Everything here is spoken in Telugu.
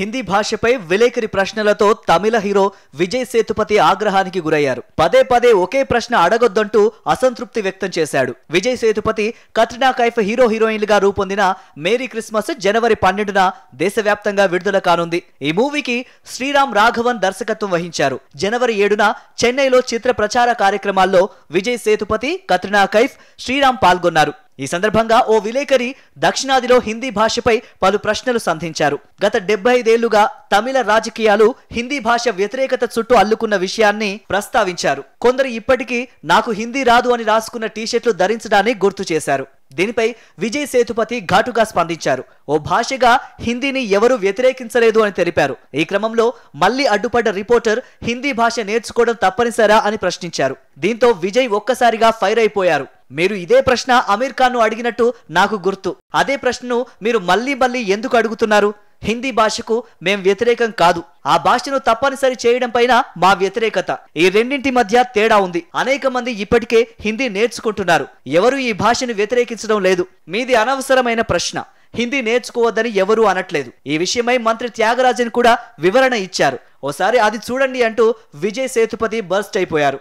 హిందీ భాషపై విలేకరి ప్రశ్నలతో తమిళ హీరో విజయ్ సేతుపతి ఆగ్రహానికి గురయ్యారు పదే పదే ఒకే ప్రశ్న అడగొద్దంటూ అసంతృప్తి వ్యక్తం చేశాడు విజయ్ సేతుపతి కత్రినా కైఫ్ హీరో హీరోయిన్లుగా రూపొందిన మేరీ క్రిస్మస్ జనవరి పన్నెండున దేశవ్యాప్తంగా విడుదల కానుంది ఈ మూవీకి శ్రీరామ్ రాఘవన్ దర్శకత్వం వహించారు జనవరి ఏడున చెన్నైలో చిత్ర ప్రచార కార్యక్రమాల్లో విజయ్ సేతుపతి కత్రినా కైఫ్ శ్రీరామ్ పాల్గొన్నారు ఈ సందర్భంగా ఓ విలేకరి దక్షిణాదిలో హిందీ భాషపై పలు ప్రశ్నలు సంధించారు గత డెబ్బై ఐదేళ్లుగా తమిళ రాజకీయాలు హిందీ భాష వ్యతిరేకత చుట్టూ అల్లుకున్న విషయాన్ని ప్రస్తావించారు కొందరు ఇప్పటికీ నాకు హిందీ రాదు అని రాసుకున్న టీషర్ట్లు ధరించడాన్ని గుర్తు చేశారు దీనిపై విజయ్ సేతుపతి ఘాటుగా స్పందించారు ఓ భాషగా హిందీని ఎవరూ వ్యతిరేకించలేదు అని తెలిపారు ఈ క్రమంలో మళ్లీ అడ్డుపడ్డ రిపోర్టర్ హిందీ భాష నేర్చుకోవడం తప్పనిసరా అని ప్రశ్నించారు దీంతో విజయ్ ఒక్కసారిగా ఫైర్ అయిపోయారు మీరు ఇదే ప్రశ్న అమీర్ ఖాన్ ను అడిగినట్టు నాకు గుర్తు అదే ప్రశ్నను మీరు మళ్ళీ మళ్ళీ ఎందుకు అడుగుతున్నారు హిందీ భాషకు మేం వ్యతిరేకం కాదు ఆ భాషను తప్పనిసరి చేయడం పైన మా వ్యతిరేకత ఈ రెండింటి మధ్య తేడా ఉంది అనేక మంది ఇప్పటికే హిందీ నేర్చుకుంటున్నారు ఎవరు ఈ భాషను వ్యతిరేకించడం లేదు మీది అనవసరమైన ప్రశ్న హిందీ నేర్చుకోవద్దని ఎవరూ అనట్లేదు ఈ విషయమై మంత్రి త్యాగరాజన్ కూడా వివరణ ఇచ్చారు ఓసారి అది చూడండి అంటూ విజయ్ సేతుపతి బస్ట్ అయిపోయారు